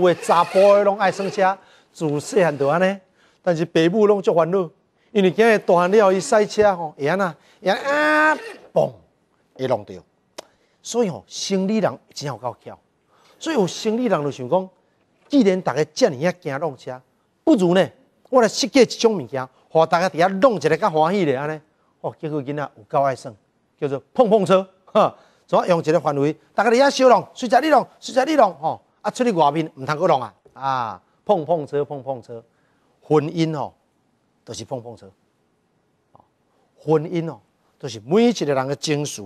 为查甫诶，拢爱耍车，自细汉就安尼，但是爸母拢足烦恼，因为惊伊大汉了伊塞车吼，会安那，安啊嘣，会弄到。所以吼，生理人真有够巧。所以有生理人就想讲，既然大家遮尔啊惊弄车，不如呢，我来设计一种物件，互大家伫遐弄一个较欢喜咧安尼。哦，结果囡仔有够爱耍，叫做碰碰车，哈，怎啊用一个范围，大家伫遐小弄，随家你弄，随家你弄，吼。啊！出去外面毋通个弄啊啊！碰碰车，碰碰车，婚姻哦，都是碰碰车。婚姻哦，都是每一个人的情绪，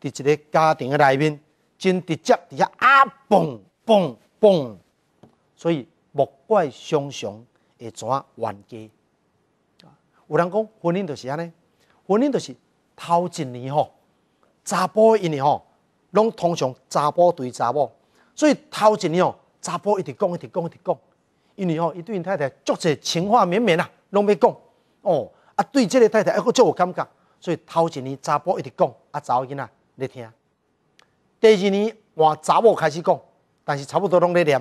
伫一个家庭的内面，真直接，底下啊，嘣嘣嘣。所以莫怪常常会怎冤家。有人讲婚姻就是安尼，婚姻就是头一年吼，查甫一年吼，拢通常查甫对查某。所以头一年哦，查甫一直讲一直讲一直讲，因为哦，伊对太太足是情话绵绵啊，拢要讲哦啊，对即个太太还佫足有感觉，所以头一年查甫一直讲，啊，查某囡仔咧听。第二年换查某开始讲，但是差不多拢咧念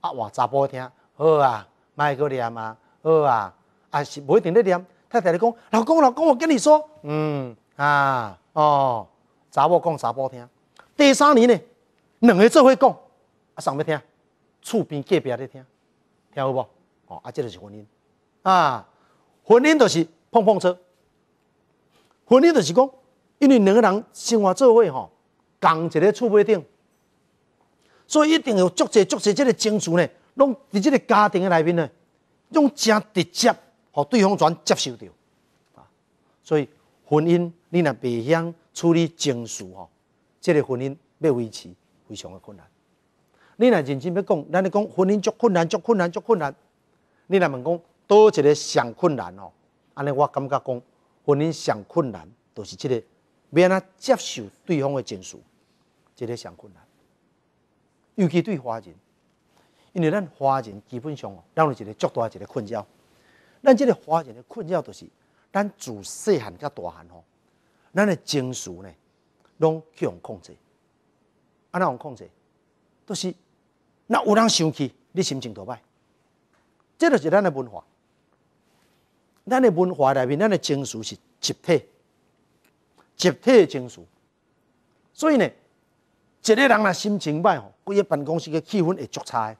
啊，换查甫听，好啊，卖佫念啊，好啊，啊是不一定咧念。太太咧讲，老公老公，我跟你说，嗯啊哦，查某讲查甫听。第三年呢？两个做伙讲，啊，上要听，厝边隔壁也听，听好无？哦，啊，这就是婚姻啊。婚姻就是碰碰车，婚姻就是讲，因为两个人生活做伙吼，共一个厝尾顶，所以一定要足侪足侪即个情绪呢，拢伫即个家庭的内面呢，拢正直接互对方全接受到啊。所以婚姻，你若白晓处理情绪吼，即个婚姻要维持。非常的困难。你若认真要讲，咱咧讲婚姻足困难，足困难，足困难。你若问讲，倒一个上困难哦？安尼我感觉讲，婚姻上困难，就是即个，要安怎接受对方的情绪，这个上困难。尤其对华人，因为咱华人基本上哦，有一个足大一个困扰。咱即个华人的困扰，就是咱自细汉到大汉哦，咱的情绪呢，拢去互控制。安怎控制？都是若有人生气，你心情多歹。这就是咱的文化。咱的文化内面，咱的情绪是集体，集体情绪。所以呢，一个人若心情歹吼，规个办公室的气氛会足差。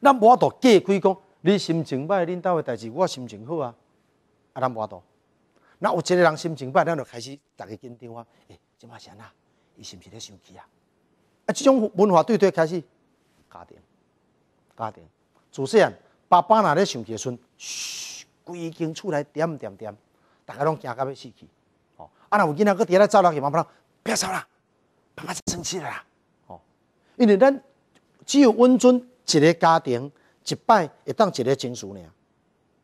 那我多解开讲，你心情歹，恁兜个代志我心情好啊。啊，咱法度。那有一个人心情歹，咱就开始逐个紧张啊。诶，怎么安怎？伊是毋是咧生气啊？啊，即种文化对对开始家庭家庭，自细汉，爸爸若咧生气，阵，嘘，规间厝内点点点，逐个拢惊到要死去。哦，啊，若有囡仔过伫咧走来，去，妈妈讲，要走啦，妈妈生气啦。哦，因为咱只有温存一个家庭，一摆会当一个亲属尔。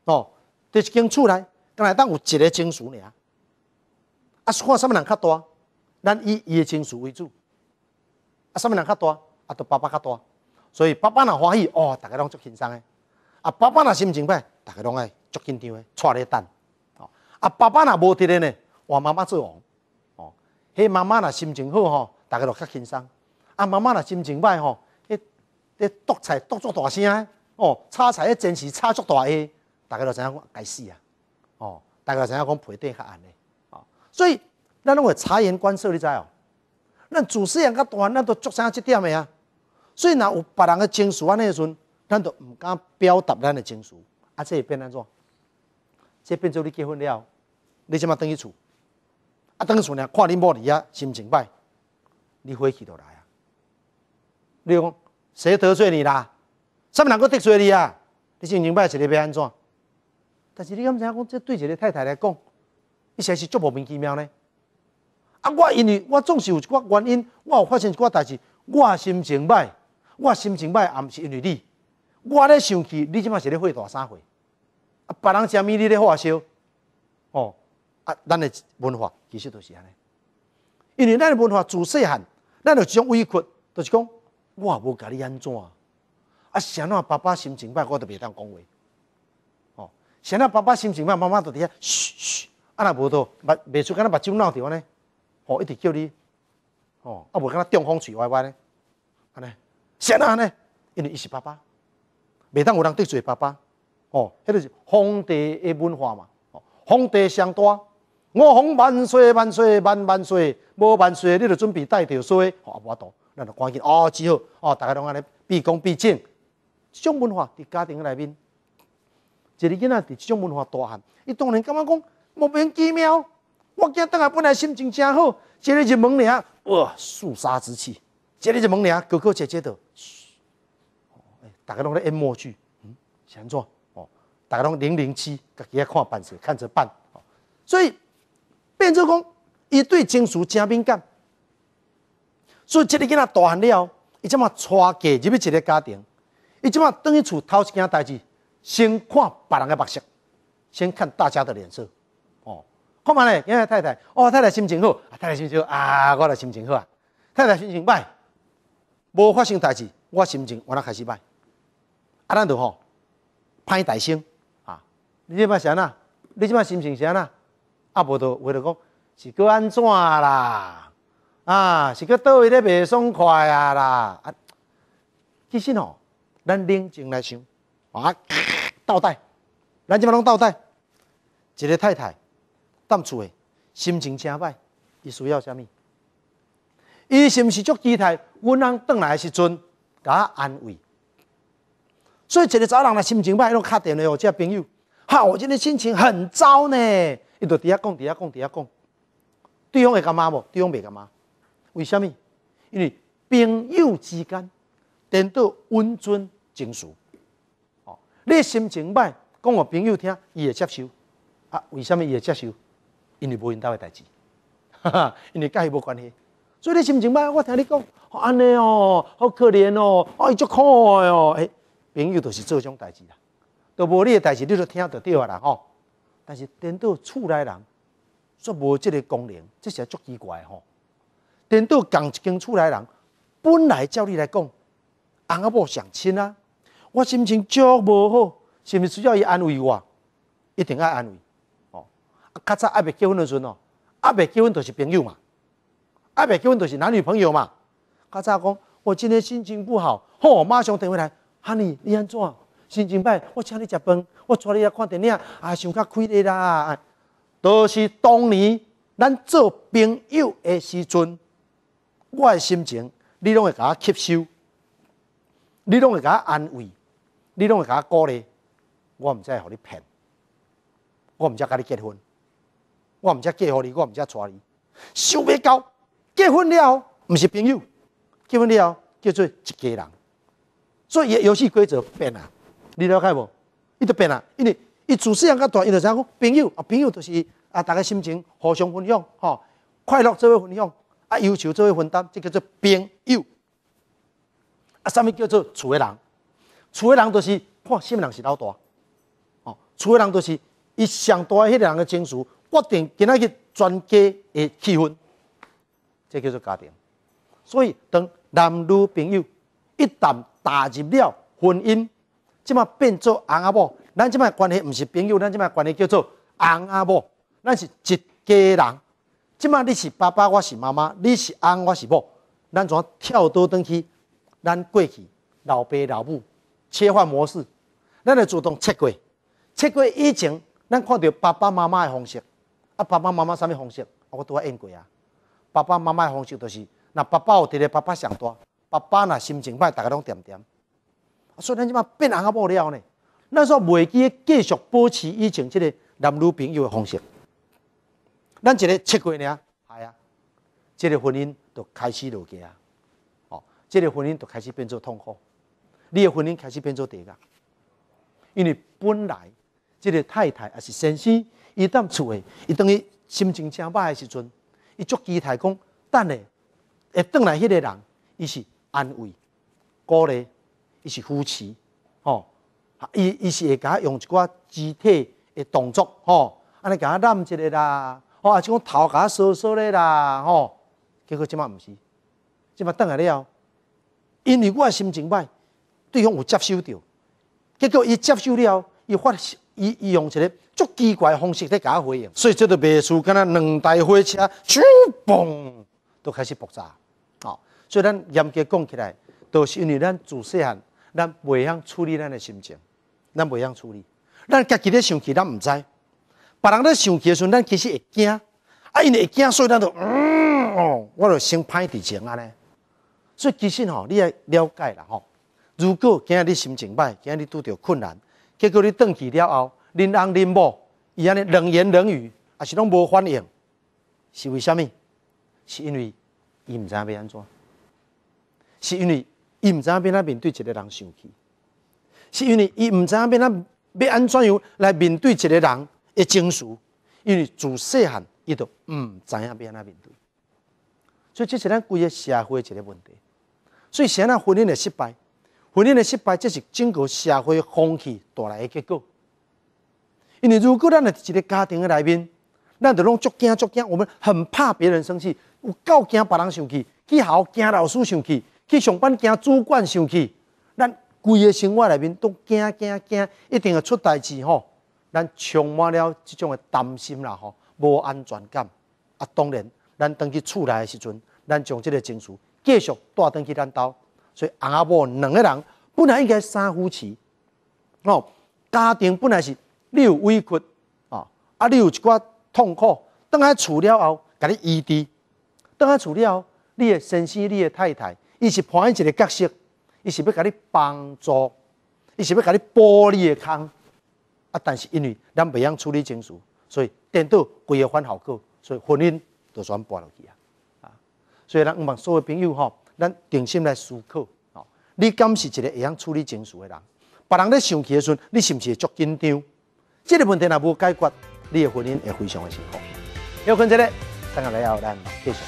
哦，伫一间厝内，敢若当有一个亲属尔。啊，看啥物人较大？咱以伊嘅情绪为主，啊，上面人较大？啊，都爸爸较大。所以爸爸若欢喜，哦，大家拢足轻松诶；啊，爸爸若心情歹，大家拢爱足紧张诶，抓咧等。哦，啊，爸爸若无伫咧呢，换妈妈做王，哦，迄妈妈若心情好吼，大家都较轻松；啊，妈妈若心情歹吼，迄剁菜剁足大声，哦，炒菜迄真是炒足大诶，大家都知影讲解释啊，哦，大家想要讲配底较硬诶，哦，所以。咱拢会察言观色，你知哦？咱做事人较大，咱都做想这点的啊？所以，若有别人的情绪啊，那时阵，咱都毋敢表达咱的情绪。啊，这会变安怎？这变做你结婚了，你即马等于厝，啊，于厝呢？看你某理啊，心情歹，你火气到来啊！你讲谁得罪你啦？啥物人佮得罪你啊？你心情歹一日要安怎？但是你敢知影讲，这对一个太太来讲，实在是足莫名其妙呢？啊！我因为我总是有一寡原因，我有发生一寡代志，我心情歹，我心情歹，也毋是因为你。我咧生气，你即马是咧发大啥岁，啊！别人啥米你咧发烧？哦，啊！咱的文化其实都是安尼，因为咱的文化自细汉，咱著一种委屈，就是讲我无甲你安怎？啊！像那爸爸心情歹，我都袂当讲话。哦，像那爸爸心情歹，妈妈在伫遐嘘嘘，啊若无错，目袂出，敢若目睭闹安呢？哦一直叫你哦啊无敢若中风嘴歪歪咧，安尼写啊安尼因为伊是爸爸每当有人得罪爸爸哦迄个是皇帝的文化嘛哦皇帝上大我皇万岁万岁万万岁无万岁你著准备带着所以吼啊无法度咱著赶紧哦只好哦逐个拢安尼毕恭毕敬即种文化伫家庭内面一个囡仔伫即种文化大汉伊当然感觉讲莫名其妙我惊当下本来心情真好，今日就猛凉，哇，肃杀之气！今日就猛凉，哥哥姐姐都嘘，哎，打开拢啲演幕剧，嗯，是安怎？哦，打开拢零零七，各家看半时，看着办。所以变奏讲，伊对金属真敏感，所以今日今日大汉了，伊即马差给入去一个家庭，伊即马当一厝头一件代志，先看别人嘅目色，先看大家的脸色。看嘛咧，今日太太，哦，太太心情好，太太心情，啊，我勒心情好啊，太太心情歹，无发生代志，我心情我勒开始歹，啊，咱就好，歹大声，啊，你即摆是安那？你即摆心情是安那？啊，无就为了讲是过安怎啦？啊，是过倒位咧未爽快啊啦？啊，其实吼，咱冷静来想，啊，倒带，咱即摆拢倒带，一个太太。淡厝诶，心情真歹，伊需要虾米？伊是毋是足期待阮翁倒来诶时阵，我安慰？所以一个查某人若心情歹，伊拢敲电话互个朋友，哈，我今天心情很糟呢。伊就伫遐讲，伫遐讲，伫遐讲。对方会干嘛无？对方袂干嘛？为虾米？因为朋友之间，得到温存情绪。哦，你心情歹，讲互朋友听，伊会接受。啊，为虾米伊会接受？因为无因大的代志，哈哈，因为家伊无关系，所以你心情歹，我听你讲，安尼哦，好可怜哦，哎，足可爱哦，哎，朋友著是做种代志啦，都无你的代志，你都听得对啊啦吼。但是颠倒厝内人，煞无即个功能，即是足奇怪吼。颠倒共一间厝内人，本来照你来讲，阿某相亲啊，我心情足无好，是毋是需要伊安慰我？一定爱安慰。较早阿未结婚的时阵哦，阿未结婚就是朋友嘛，阿未结婚都是男女朋友嘛。较早讲我今天心情不好，吼，马上打电话来，哈尼，你安怎？心情歹，我请你食饭，我带你来看电影，啊，想较开的啦。都是当年咱做朋友的时阵，我的心情你拢会甲我吸收，你拢会甲我安慰，你拢会甲我鼓励。我毋唔会互你骗，我毋在甲你结婚。我毋只嫁互你，我毋只娶你。想尾到结婚了，毋是朋友，结婚了叫做一家人。所以游戏规则变啊，你了解无？伊都变啊，因为伊主持人较大，伊就影讲朋友啊。朋友就是啊，大家心情互相分享，吼，快乐做位分享啊，忧愁做位分担，这叫做朋友。啊，啥物叫做厝的人？厝的人就是看什么人是老大，哦，厝的人就是伊上大迄个人诶情绪。决定今仔日全家诶气氛，即叫做家庭。所以，当男女朋友一旦踏入了婚姻，即嘛变做翁阿婆。咱即嘛关系毋是朋友，咱即嘛关系叫做翁阿婆。咱是一家人。即嘛你是爸爸，我是妈妈，你是翁，我是某。咱怎跳倒转去？咱过去，老爸老母，切换模式，咱就主动切过。切过以前，咱看到爸爸妈妈诶方式。啊，爸爸妈妈什么方式？我都我演过啊。爸爸妈妈的方式就是，那爸爸伫个爸爸上大，爸爸那心情歹，大家拢点点。所以咱即码变硬阿无了呢。咱说未记继续保持以前这个男女朋友的方式。咱这个七个月，系啊，这个婚姻就开始落架。哦，这个婚姻就开始变做痛苦。你的婚姻开始变做这狱，因为本来。即个太太还是先生，伊踮厝诶，伊等于心情正歹诶时阵，伊足期态讲等咧，会倒来迄个人，伊是安慰，鼓励，伊是扶持，吼，伊伊是会甲用一寡肢体诶动作，吼，安尼甲我揽一下啦，吼，啊即讲头甲我搔搔咧啦，吼，结果即摆毋是，即摆倒来了，因为我心情歹，对方有接受着，结果伊接受了，伊发。伊伊用一个足奇怪方式咧甲回应，所以这个别墅敢若两台火车，嘣，都开始爆炸啊！所以咱严格讲起来，都是因为咱自细汉，咱未晓处理咱的心情，咱未晓处理，咱家己咧生气，咱毋知；别人咧生气时，咱其实会惊啊，因为惊，所以咱就嗯哦，我就先歹一前安尼。所以其实吼，你也了解啦吼，如果今日你心情歹，今日你拄着困难。结果你转去了后，恁翁恁某伊安尼冷言冷语，也是拢无反应，是为虾物？是因为伊毋知影要安怎？是因为伊毋知影要怎啊面对一个人生气？是因为伊毋知要怎要安怎样来面对一个人的情绪？因为自细汉伊都毋知影要安怎面对，所以这是咱规个社会一个问题，所以谁在婚姻的失败。婚姻的失败，这是整个社会风气带来的结果。因为如果咱在一个家庭的内面，咱就拢足惊足惊，我们很怕别人生气，有够惊别人生气，去好惊老师生气，去上班惊主管生气，咱规个生活内面都惊惊惊，一定会出代志吼。咱充满了这种的担心啦吼，无安全感。啊，当然，咱当去厝内时阵，咱将这个情绪继续带当去咱家。所以阿婆两个人本来应该三夫妻，哦，家庭本来是你有委屈啊，啊，你有一寡痛苦，等下处了后，甲你医治；等下处了后，你的先生、你的太太，伊是扮演一个角色，伊是要甲你帮助，伊是要甲你剥你的康。啊，但是因为咱未用处理情绪，所以颠倒规个反效果，所以婚姻就全搬破去啊！啊，所以咱毋们所有朋友吼。咱定心来思考哦，你敢是一个会晓处理情绪的人？别人在生气的时，你是不是会足紧张？这个问题若无解决，你的婚姻会非常的辛苦。要困即个等下礼拜咱继续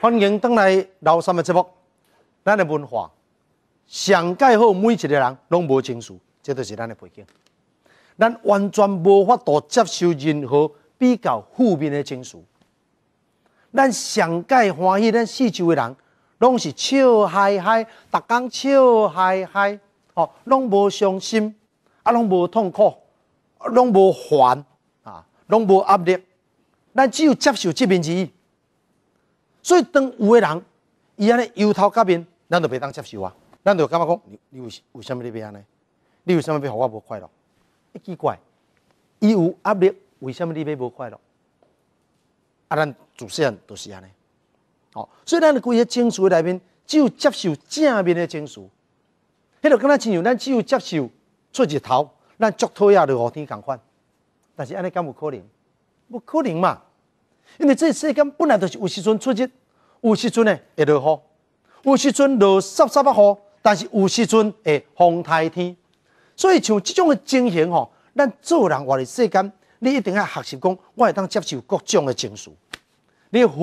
欢迎婚来老三的节目？咱的文化，上盖好，每一个人拢无情绪。这就是咱的背景，咱完全无法度接受任何比较负面的情绪。咱上界欢喜，咱四周的人拢是笑嗨嗨，逐工笑嗨嗨，哦，拢无伤心，啊，拢无痛苦，拢无烦啊，拢无压力。咱只有接受这边之意。所以，当有的人伊安尼由头到面，咱就袂当接受啊。咱就感觉讲？你为为什么你别安尼？你为什么要让我无快乐？一奇怪，伊有压力，为什么你要无快乐？啊，咱主持人都是安尼。哦，所以咱的规个情绪内面，只有接受正面的情绪。迄个敢若亲像咱只有接受出日头，咱足讨厌落雨天共款。但是安尼敢有可能？无可能嘛！因为这世间本来就是有时阵出日，有时阵呢会落雨，有时阵落湿湿啊雨，但是有时阵会风台天。所以像即种嘅精神吼，咱做人活喺世间，你一定要学习讲，我会当接受各种嘅情绪。你花，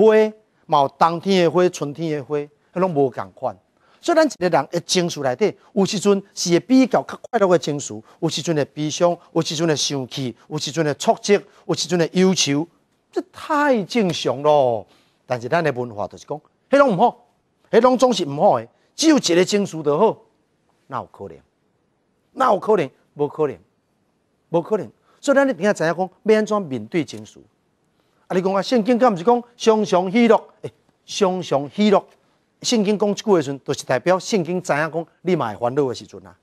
嘛有冬天嘅花，春天嘅花，迄拢无共款。所以咱一个人嘅情绪内底，有时阵是会比较较快乐嘅情绪，有时阵会悲伤，有时阵会生气，有时阵会挫折，有时阵会忧愁，这太正常咯。但是咱嘅文化就是讲，迄拢毋好，迄拢总是毋好嘅，只有一个情绪就好，那可能。那有可能？无可能，无可能。所以咱你点解知影讲要安怎面对情绪。啊！你讲啊，圣经敢毋是讲常常喜乐，诶，常常喜乐。圣经讲即句嘅时，阵都是代表圣经知影讲你嘛会烦恼的时阵啊。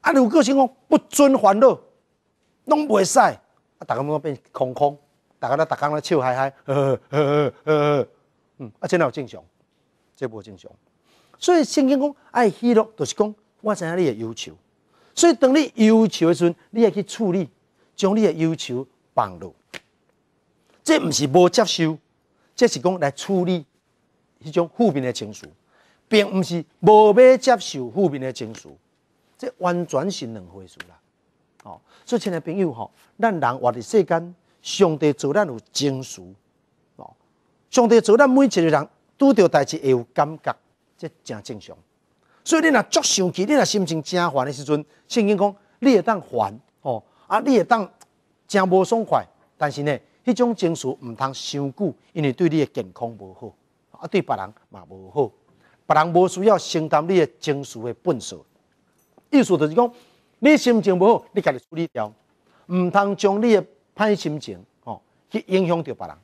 啊！如果想讲不准烦恼，拢袂使，啊！大家咪变空空，大家咧，逐工咧笑嗨嗨，呵呵呵呵呵，嗯，啊，真系好正常，真系唔正常。所以圣经讲爱喜乐，就是讲我知影你嘅要求。所以，当你要求的时阵，你要去处理，将你的要求放落。这不是无接受，这是讲来处理迄种负面的情绪，并不是无要接受负面的情绪。这完全是两回事啦。哦，所以，亲爱朋友吼，咱人活在世间，上帝做咱有情绪哦。上帝做咱每一个人，遇到代志会有感觉，这正正常。所以你若足生气，你若心情真烦的时阵，圣经讲你会当烦哦，啊你会当真无爽快。但是呢，迄种情绪毋通伤久，因为对你的健康无好，啊对别人嘛无好，别人无需要承担你的情绪的粪扫。意思就是讲，你心情无好，你家己处理掉，毋通将你的歹心情哦去影响到别人。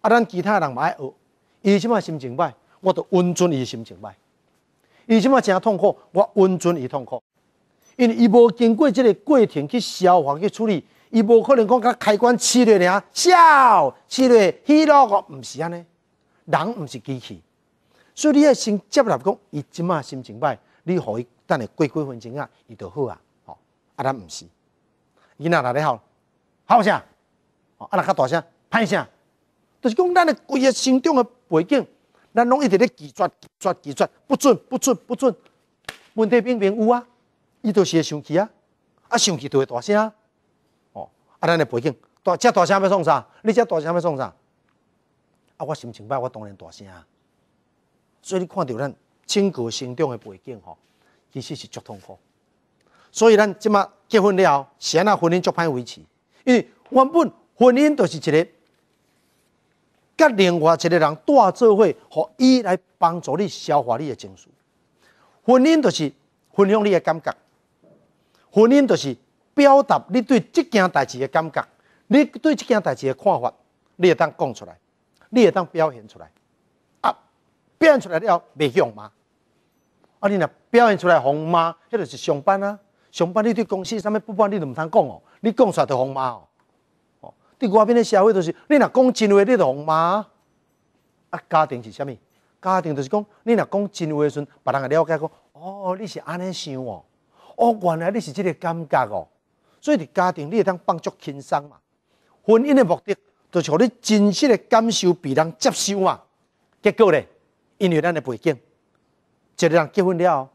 啊，咱其他人嘛爱学，伊即摆心情歹，我都温存伊心情歹。伊即马真痛苦，我温存伊痛苦，因为伊无经过即个过程去消化去处理，伊无可能讲甲开关气了尔，笑气了，喜乐个毋是安尼，人毋是机器，所以你要先接纳讲，伊即马心情歹，你互伊等下过几分钟啊，伊就好啊，哦，啊咱毋是，伊那哪里好，好声，啊咱较大声，歹声，就是讲咱的归个心中的背景。咱拢一直咧绝、拒绝、拒绝，不准、不准、不准，问题明明有啊，伊就是会生气啊，啊生气就会大声啊，哦，啊咱的背景，大遮大声要创啥？你遮大声要创啥？啊我心情歹，我当然大声啊，所以你看到咱情感成长的背景吼，其实是足痛苦，所以咱即马结婚了，后，先啊婚姻足歹维持，因为原本婚姻就是一个甲另外一个人带做伙，互伊来帮助你消化你的情绪。婚姻就是分享你的感觉，婚姻就是表达你对即件代志的感觉，你对即件代志的看法，你会当讲出来，你会当表现出来。啊，表现出来了，袂用吗？啊，你若表现出来互妈，迄就是上班啊，上班你对公司啥物不满，你都毋通讲哦，你讲出来就互妈哦。伫外面的社会，就是你若讲真话，你懂骂。啊，家庭是啥物？家庭就是讲，你若讲真话时，阵，别人会了解讲，哦，你是安尼想哦，哦，原来你是即个感觉哦。所以，伫家庭你会当帮助轻松嘛？婚姻的目的，就互你真实的感受被人接受嘛。结果咧，因为咱的背景，一个人结婚了，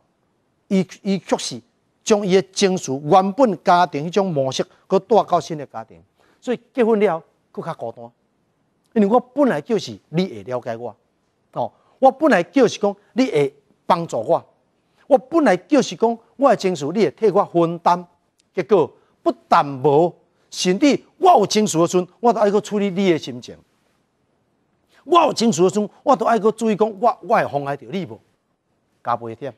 伊伊确实将伊的情绪、原本家庭迄种模式，佮带到新的家庭。所以结婚了，佫较孤单。因为我本来就是你会了解我，哦，我本来就是讲你会帮助我，我本来就是讲我的情绪，你会替我分担。结果不但无，甚至我有情绪的时阵，我都爱去处理你的心情；我有情绪的时阵，我都爱去注意讲我我会妨碍到你无加倍忝。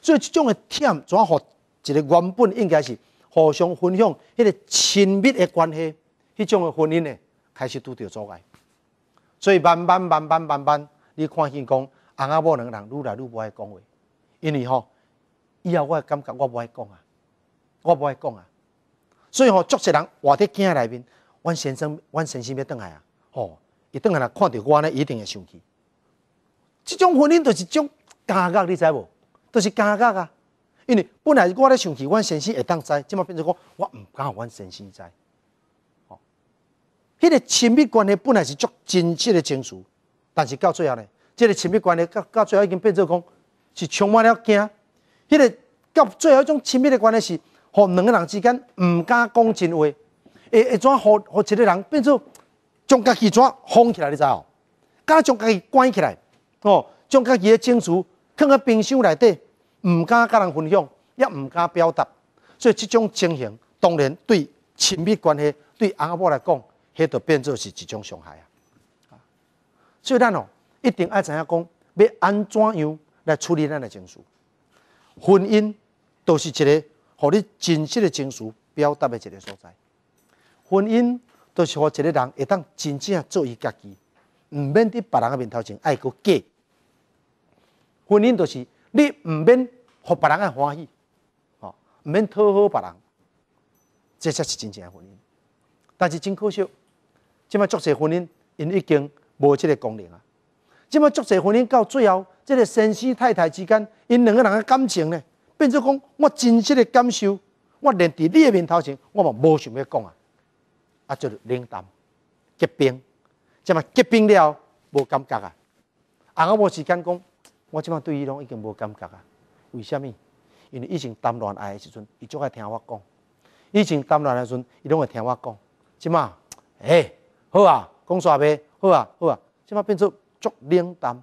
所以即种的忝，怎互一个原本应该是互相分享迄个亲密的关系。迄种诶婚姻呢，开始拄着阻碍，所以慢慢慢慢慢慢，你看见讲，翁仔某两个人愈来愈无爱讲话，因为吼，以后我感觉我无爱讲啊，我无爱讲啊，所以吼，足多人活囝仔内面，阮先生、阮先生要倒来啊，哦，伊倒来若看到我呢，一定会生气，即种婚姻就是种尴尬，你知无？都是尴尬啊，因为本来我咧想气，阮先生会当知，即马变成讲，我毋敢，阮先生知。迄个亲密关系本来是足真挚的情愫，但是到最后呢，即个亲密关系到到最后已经变做讲是充满了惊。迄个到最后一种亲密的关系是，互两个人之间毋敢讲真话，会会怎互互一个人变做将家己怎封起来，你知哦？将家己关起来，哦，将家己的情处放咧冰箱内底，毋敢甲人分享，也毋敢表达。所以即种情形，当然对亲密关系对阿某来讲。迄就变作是一种伤害啊！所以咱哦一定爱知影讲要安怎样来处理咱的情绪。婚姻都是一个互你真实的情绪表达的一个所在。婚姻都是互一个人会当真正做伊家己，毋免伫别人个面头前爱个假。婚姻就是你毋免互别人个欢喜，吼，毋免讨好别人，这才是真正诶婚姻。但是真可惜。即卖祝者婚姻，因已经无即个功能啊。即卖祝者婚姻到最后，即个先生太太之间，因两个人的感情呢，变成讲我真实的感受，我连伫你的面头前，我嘛无想要讲啊。啊，就冷淡、结冰，即卖结冰了，无感觉啊。啊，我无时间讲，我即卖对伊拢已经无感觉啊。为什么？因为以前谈恋爱时阵，伊总爱听我讲；以前谈恋爱时阵，伊拢会听我讲。即嘛，哎。好啊，讲煞呗，好啊，好啊，即马变做足冷淡，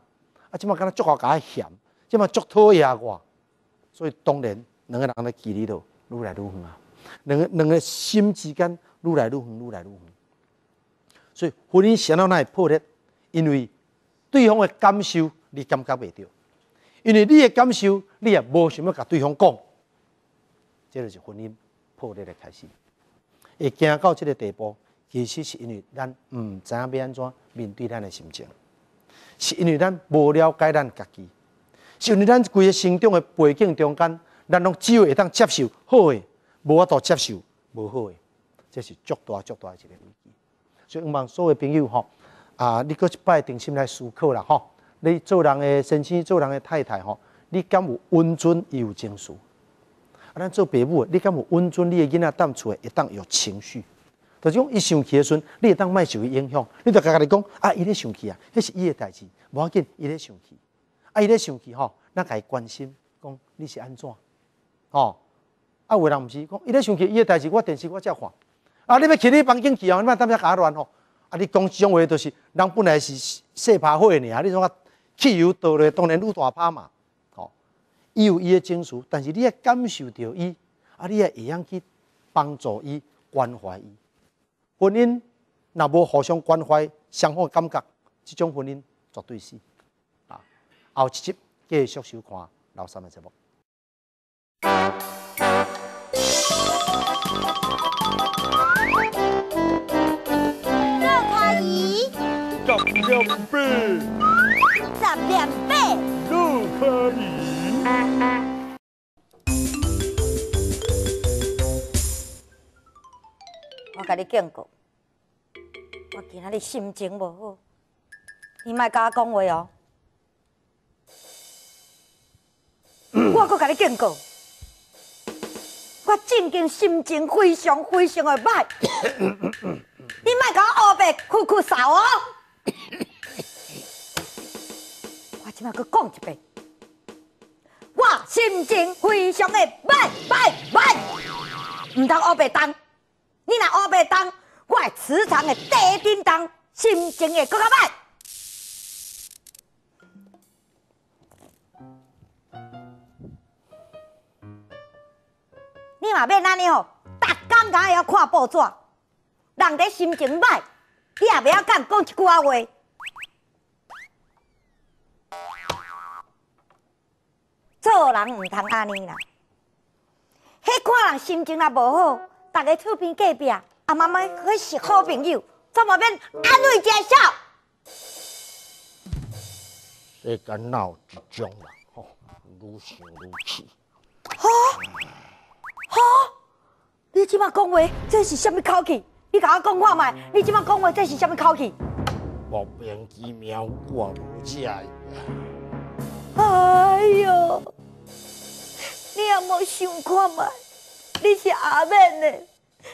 啊，即马敢若足个加咸，即马足讨厌我，所以当然两个人的距离都愈来愈远啊，两个两个心之间愈来愈远，愈来愈远。所以婚姻想到哪会破裂？因为对方的感受你感觉未到，因为你的感受你也无想要甲对方讲，这就是婚姻破裂的开始，会行到这个地步。其实是因为咱毋知影要安怎面对咱的心情，是因为咱无了解咱家己，是因为咱几个成长的背景中间，咱拢只有会当接受好的，无法度接受无好的，这是足大足大一个问题。所以，希望所有朋友吼，啊，你搁一摆定心来思考啦，吼。你做人的先生，做人的太太吼，你敢有温存伊有情绪？啊，咱做母的，你敢有温存？你的囡仔当初一旦有情绪？就讲伊生气的时阵，你会当莫受伊影响。你得家家己讲啊，伊咧生气啊，迄是伊的代志，无要紧。伊咧生气，啊，伊咧生气吼，咱家己关心讲你是安怎？吼啊，有人毋是讲伊咧生气，伊的代志我电视我照看。啊，你要去你房间去吼，你莫当甲搞乱吼。啊，你讲即种话就是人本来是细拍火的尔。你种啊，汽油倒落当然有大拍嘛。吼，伊有伊的情绪，但是你也感受着伊，啊，你也会样去帮助伊、关怀伊。婚姻那无互相关怀、相互感觉，即种婚姻绝对是啊，后集继续收看，三嘅节目。十十甲你警告，我今仔日心情无好，你莫甲我讲话哦。我再甲你警告，我正经心情非常非常的歹，你莫甲我乌白哭哭笑哦。我即摆去讲一遍，我心情非常的歹歹歹，唔通乌白当。你若乌白动，我磁场会低震动，心情会更较歹。你嘛免安尼哦，逐工敢会晓看报纸，人个心情歹，你也袂晓讲讲一句话。做人毋通安尼啦，迄看人心情啦无好。大家厝边隔壁，阿妈妈可是好朋友，怎么变安慰介绍？这个恼一种啦，吼，愈想愈气。哈？哈？你即马讲话，这是什么口气？你甲我讲话麦，你即马讲话，这是什么口气？莫名其妙，我不在哎呦，你也莫想看麦。你是阿妹呢，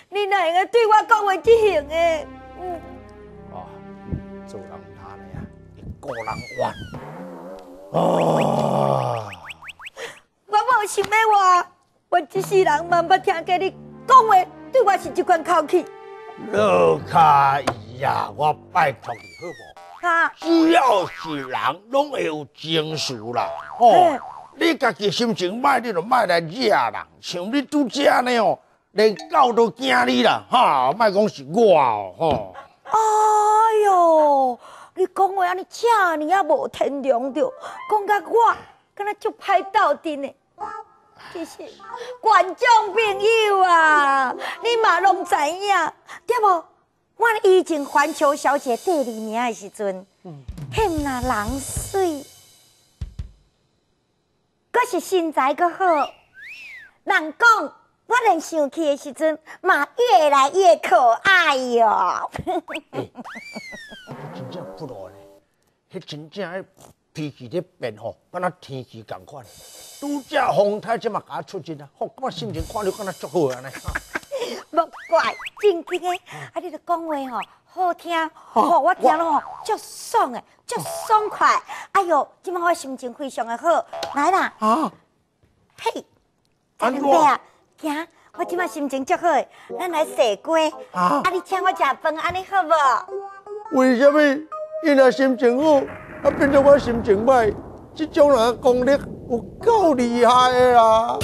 你哪会对我讲话即令的？嗯，做人难的呀，一个人玩。哦，我冇想要话，我一世人嘛，冇听过你讲话，对我是一款口气。老卡姨呀，我拜托你好好？哈，只要是人，拢会有情绪啦，吼。你家己心情歹，你就歹来惹人。像你拄只安尼哦，连狗都惊你啦，哈！莫讲是我哦，吼。哎哟，你讲话安尼假，你也无天良着。讲甲我，敢若足歹斗阵的。其实观众朋友啊，你嘛拢知影，对无？我以前环球小姐第二名的时阵，嗯，欠那人水。我是身材搁好，人讲我连生气的时阵嘛越来越可爱哟。哎，真正不赖呢，迄真正诶脾气咧变吼，跟那天气共款。拄只风台即嘛搞出神啊，我感觉心情看着跟那足好安尼。莫 怪，正经诶，啊你着讲话吼好听，好我听了吼足爽诶。足爽快，哎呦，今麦我心情非常的好，来啦，嘿，阿尼哥啊，行，我今麦心情足好，咱来洗锅！啊，啊，你请我食饭，阿尼好不？为什么伊阿心情好，啊变成我心情歹？这种人的功力有够厉害的啦！